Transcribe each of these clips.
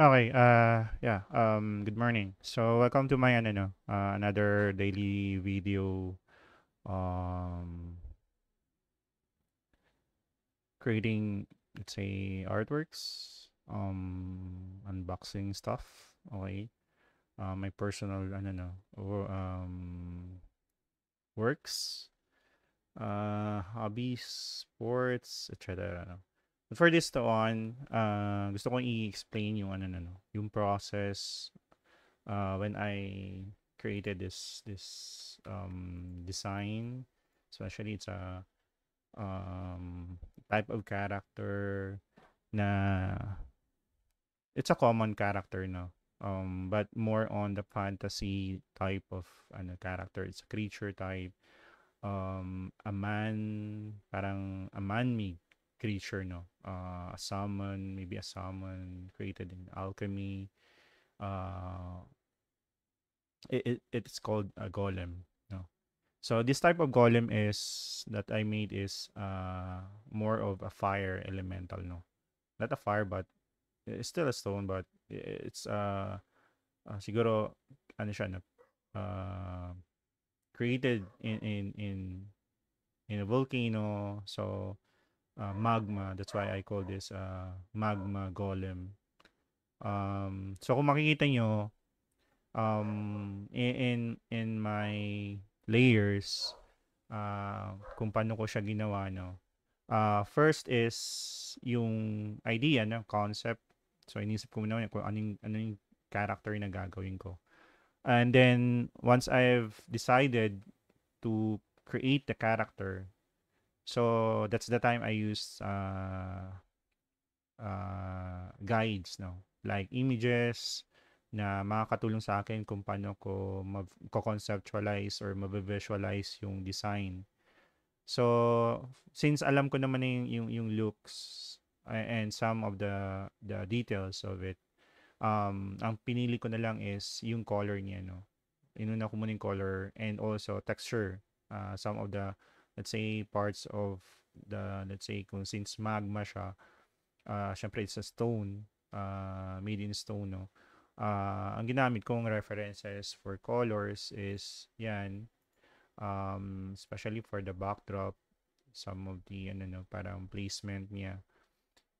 Okay, uh, yeah, um, good morning. So, welcome to my, ano, no, uh, another daily video, um, creating, let's say, artworks, um, unboxing stuff, okay? Uh, my personal, ano, no, or, um, works, uh, hobbies, sports, etc. for this to on, uh, gusto kong i-explain yung ano na yung process uh, when I created this this um, design. Especially it's a um, type of character na it's a common character no. Um, but more on the fantasy type of ano character. It's a creature type. Um, a man, parang a man-made creature, no? Uh, a summon, maybe a summon created in alchemy. Uh, it, it, it's called a golem, no? So this type of golem is that I made is uh, more of a fire elemental, no? Not a fire, but it's still a stone, but it's uh, uh siguro ano siya na uh, created in in in in a volcano so uh, magma. That's why I call this uh, magma golem. Um, so kung makikita nyo, um, in, in my layers, uh, kung paano ko siya ginawa, no? Uh, first is yung idea, no? concept. So, inisip ko muna yung, anong, anong character na gagawin ko. And then, once I've decided to create the character, So that's the time I use uh, uh, guides, no? Like images na makakatulong sa akin kung paano ko ma-conceptualize or ma-visualize yung design. So, since alam ko naman na yung, yung, yung looks and some of the, the details of it, um, ang pinili ko na lang is yung color niya, no? Inuna ko muna yung color and also texture. Uh, some of the let's say parts of the let's say kung since magma siya uh, syempre it's a stone uh, made in stone no uh, ang ginamit kong references for colors is yan um, especially for the backdrop some of the ano no parang placement niya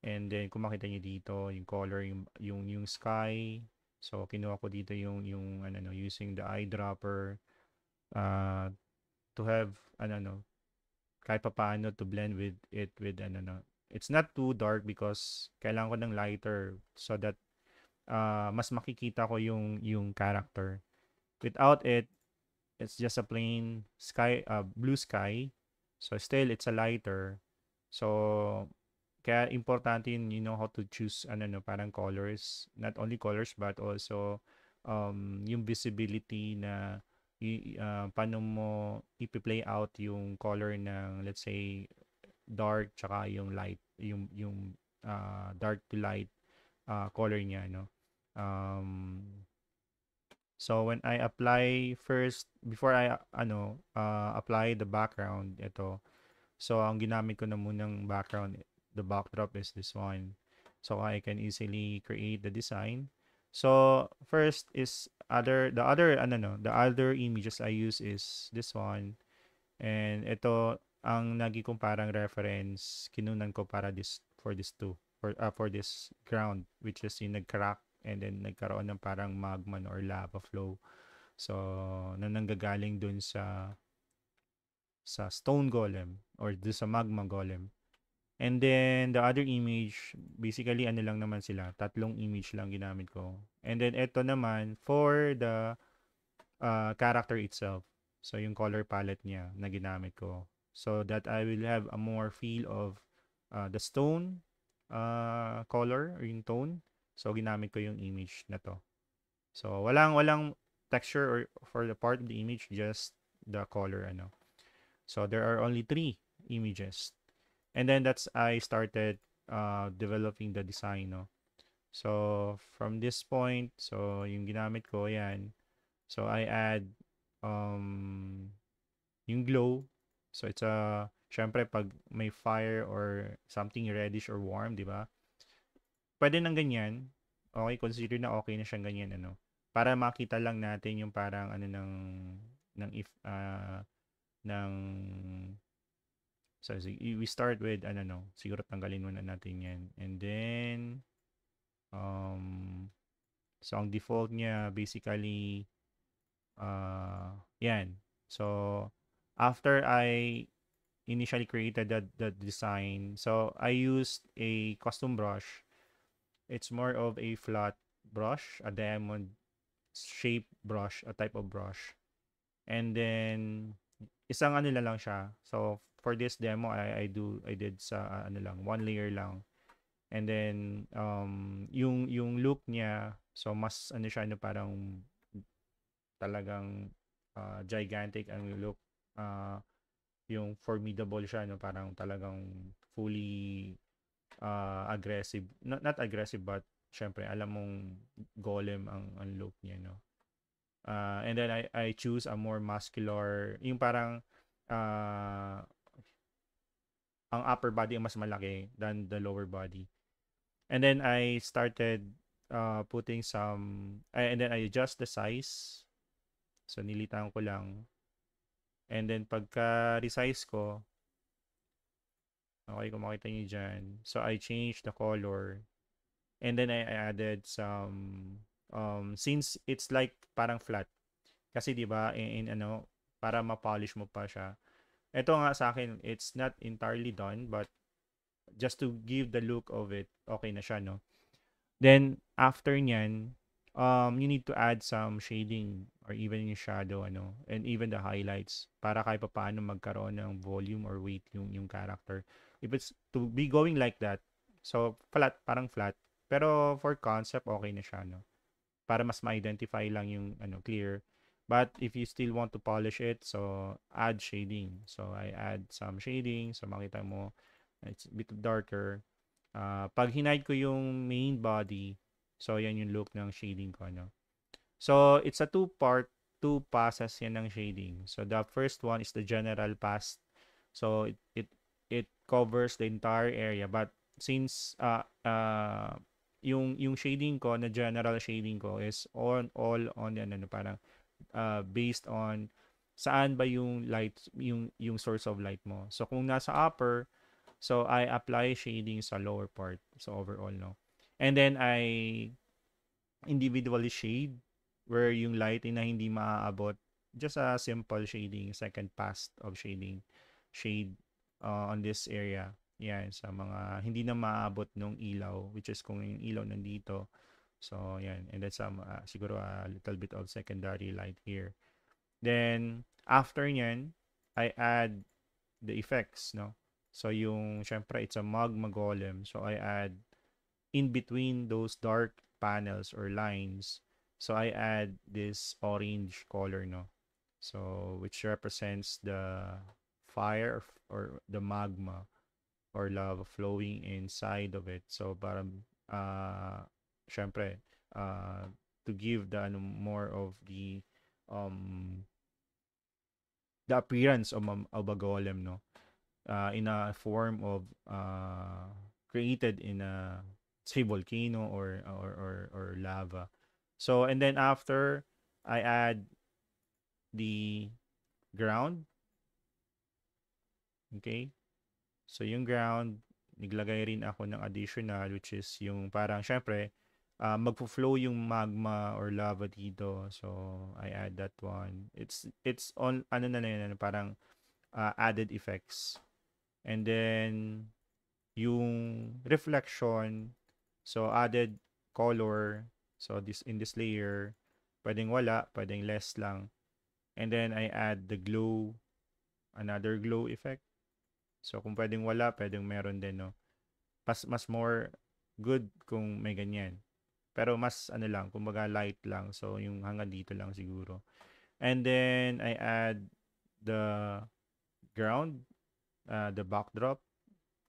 and then kung makita niyo dito yung color yung yung, yung sky so kinuha ko dito yung yung ano no using the eyedropper uh, to have ano no kahit paano to blend with it with ano no. It's not too dark because kailangan ko ng lighter so that uh, mas makikita ko yung yung character. Without it, it's just a plain sky uh, blue sky. So still it's a lighter. So kaya importante yun, you know how to choose ano no parang colors, not only colors but also um yung visibility na i, uh, ah, paano mo ipi-play out yung color ng let's say dark tsaka yung light yung yung uh, dark to light uh, color niya no um so when I apply first before I ano uh, apply the background ito so ang ginamit ko na munang background the backdrop is this one so I can easily create the design so first is other the other ano no, the other images I use is this one. And ito ang nagi kong parang reference kinunan ko para this for this two for uh, for this ground which is yung nagcrack and then nagkaroon ng parang magma or lava flow. So, na nanggagaling dun sa sa stone golem or dun sa magma golem. And then, the other image, basically, ano lang naman sila. Tatlong image lang ginamit ko. And then, ito naman, for the uh, character itself. So, yung color palette niya na ginamit ko. So, that I will have a more feel of uh, the stone uh, color or yung tone. So, ginamit ko yung image na to. So, walang, walang texture or for the part of the image, just the color, ano. So, there are only three images And then that's I started uh, developing the design, no? So, from this point, so, yung ginamit ko, yan. So, I add, um, yung glow. So, it's a, syempre, pag may fire or something reddish or warm, di ba? Pwede nang ganyan. Okay, consider na okay na siyang ganyan, ano? Para makita lang natin yung parang, ano, ng, ng if, uh, ng So, we start with, ano no, siguro tanggalin muna natin yan. And then, um, so ang default niya, basically, uh, yan. So, after I initially created that, that design, so I used a custom brush. It's more of a flat brush, a diamond shape brush, a type of brush. And then, isang ano lang siya. So for this demo I I do I did sa ah, ano lang, one layer lang. And then um yung yung look niya, so mas ano siya ano parang talagang uh, gigantic ang look. Uh, yung formidable siya no parang talagang fully uh, aggressive not not aggressive but syempre alam mong golem ang ang look niya no Uh, and then I, I choose a more muscular, yung parang uh, ang upper body ang mas malaki than the lower body. And then I started uh, putting some, and then I adjust the size. So nilitan ko lang. And then pagka resize ko, okay kung makita nyo dyan. So I changed the color. And then I added some um, since it's like parang flat kasi 'di ba in, in ano para ma-polish mo pa siya ito nga sa akin it's not entirely done but just to give the look of it okay na siya no then after niyan um you need to add some shading or even yung shadow ano and even the highlights para kahit paano magkaroon ng volume or weight yung yung character if it's to be going like that so flat parang flat pero for concept okay na siya no para mas ma-identify lang yung ano clear. But if you still want to polish it, so add shading. So I add some shading so makita mo it's a bit darker. Uh, pag hinide ko yung main body, so yan yung look ng shading ko. Ano. So it's a two-part, two passes yan ng shading. So the first one is the general pass. So it, it, it covers the entire area. But since uh, uh, yung yung shading ko na general shading ko is on all on ano, ano parang uh, based on saan ba yung light yung yung source of light mo. So kung nasa upper, so I apply shading sa lower part so overall no. And then I individually shade where yung light na hindi maaabot just a simple shading second pass of shading shade uh, on this area yeah, sa mga hindi na maabot nung ilaw, which is kung yung ilaw nandito. So, yan. And then some, um, uh, siguro a little bit of secondary light here. Then, after nyan, I add the effects, no? So, yung, syempre, it's a magma golem. So, I add in between those dark panels or lines. So, I add this orange color, no? So, which represents the fire or the magma or lava flowing inside of it. So para uh ah, syempre uh to give the ano, more of the um the appearance of, of a golem no uh, in a form of uh created in a say volcano or or or, or lava. So and then after I add the ground okay So yung ground, naglagay rin ako ng additional which is yung parang syempre uh, ah, magpo-flow yung magma or lava dito. So I add that one. It's it's on ano na yun, ano, parang uh, added effects. And then yung reflection so added color so this in this layer pwedeng wala pwedeng less lang and then I add the glow another glow effect So kung pwedeng wala, pwedeng meron din, no? Mas, mas more good kung may ganyan. Pero mas ano lang, kumbaga light lang. So yung hanggang dito lang siguro. And then I add the ground, uh, the backdrop,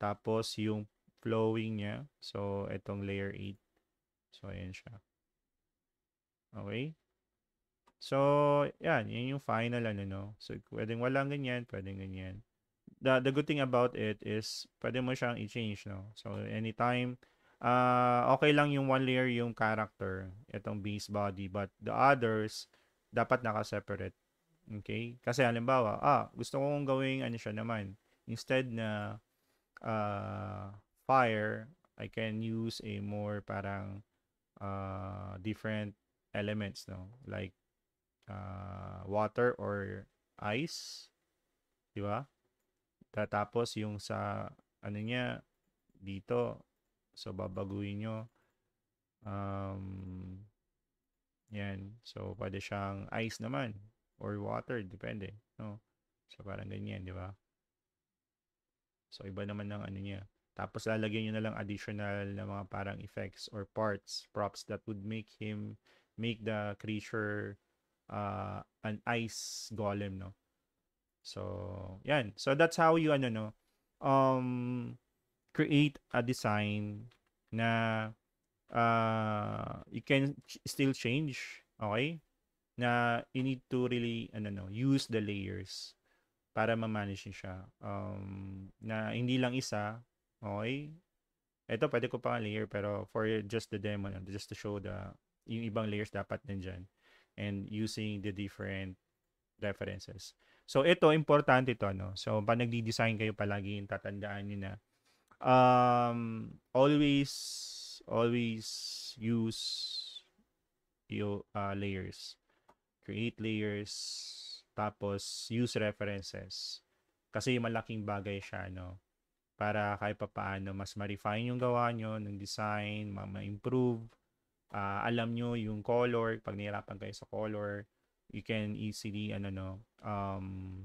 tapos yung flowing niya. So itong layer 8. So ayan siya. Okay? So, yan. Yan yung final ano, no? So, pwedeng walang ganyan, pwedeng ganyan the, the good thing about it is pwede mo siyang i-change, no? So, anytime, uh, okay lang yung one layer yung character, itong base body, but the others, dapat naka-separate. Okay? Kasi halimbawa, ah, gusto kong gawing ano siya naman. Instead na uh, fire, I can use a more parang uh, different elements, no? Like uh, water or ice. Di ba? Tatapos yung sa ano niya dito. So babaguhin nyo. Um, yan. So pwede siyang ice naman or water, depende. No? So parang ganyan, di ba? So iba naman ng ano niya. Tapos lalagyan nyo na lang additional na mga parang effects or parts, props that would make him make the creature uh, an ice golem, no? So, yan. So, that's how you, ano, no, um, create a design na uh, you can still change, okay? Na you need to really, ano, no, use the layers para ma-manage siya. Um, na hindi lang isa, okay? Ito, pwede ko pa layer, pero for just the demo, just to show the, yung ibang layers dapat nandyan. And using the different references. So ito, importante ito. ano. So pag nagdi-design kayo, palagi tatandaan nyo na um, always, always use your uh, layers. Create layers, tapos use references. Kasi malaking bagay siya, no? Para kahit papaano, mas ma-refine yung gawa nyo, ng design, ma-improve. Uh, alam nyo yung color, pag nahirapan kayo sa color you can easily ano no um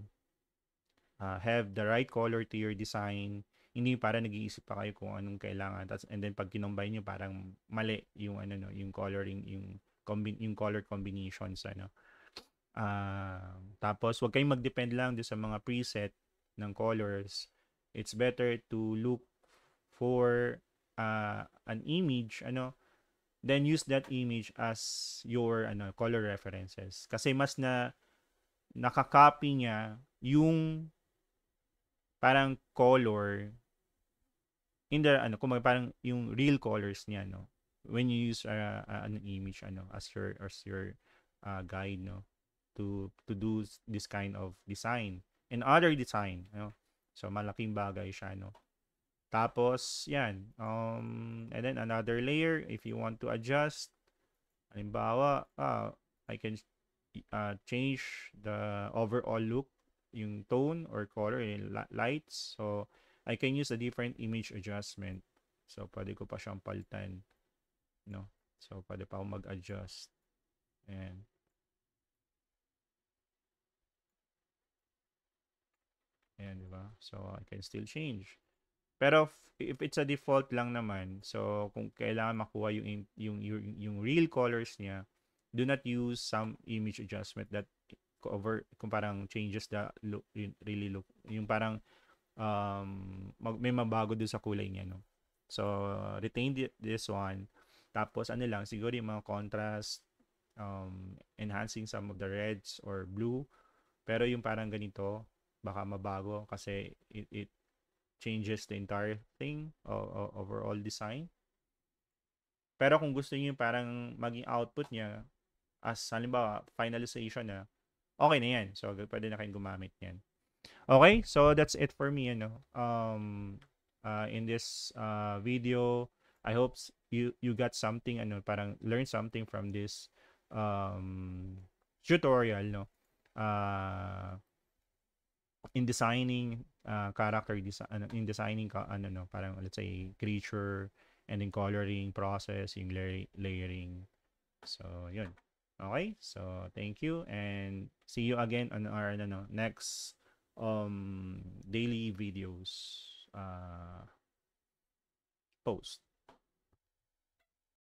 uh, have the right color to your design hindi para nag-iisip pa kayo kung anong kailangan that's and then pag kinumbay niyo parang mali yung ano no yung coloring yung combi- yung color combinations ano uh, tapos wag kayong mag-depend lang doon sa mga preset ng colors it's better to look for uh, an image ano then use that image as your ano color references kasi mas na nakakopy niya yung parang color in the ano kung parang yung real colors niya no when you use uh, uh, an image ano as your as your uh, guide no to to do this kind of design and other design no so malaking bagay siya no tapos, yan. Um, and then another layer, if you want to adjust, halimbawa, ah, I can uh, change the overall look, yung tone or color, yung lights. So, I can use a different image adjustment. So, pwede ko pa siyang palitan. No? So, pwede pa ako mag-adjust. And, and di ba? So, I can still change. Pero if it's a default lang naman, so kung kailangan makuha yung yung yung, yung real colors niya, do not use some image adjustment that over kung parang changes the look really look yung parang um mag, may mabago doon sa kulay niya no. So retain this one. Tapos ano lang siguro yung mga contrast um enhancing some of the reds or blue pero yung parang ganito baka mabago kasi it, it changes the entire thing o, overall design. Pero kung gusto niyo parang maging output niya as halimbawa finalization na okay na yan. So pwede na kayong gumamit niyan. Okay, so that's it for me, you know. Um uh, in this uh, video, I hope you you got something ano parang learn something from this um tutorial no. Uh in designing uh, character design ano, in designing ka ano no parang let's say creature and then coloring process yung layering so yun okay so thank you and see you again on our ano no next um daily videos uh post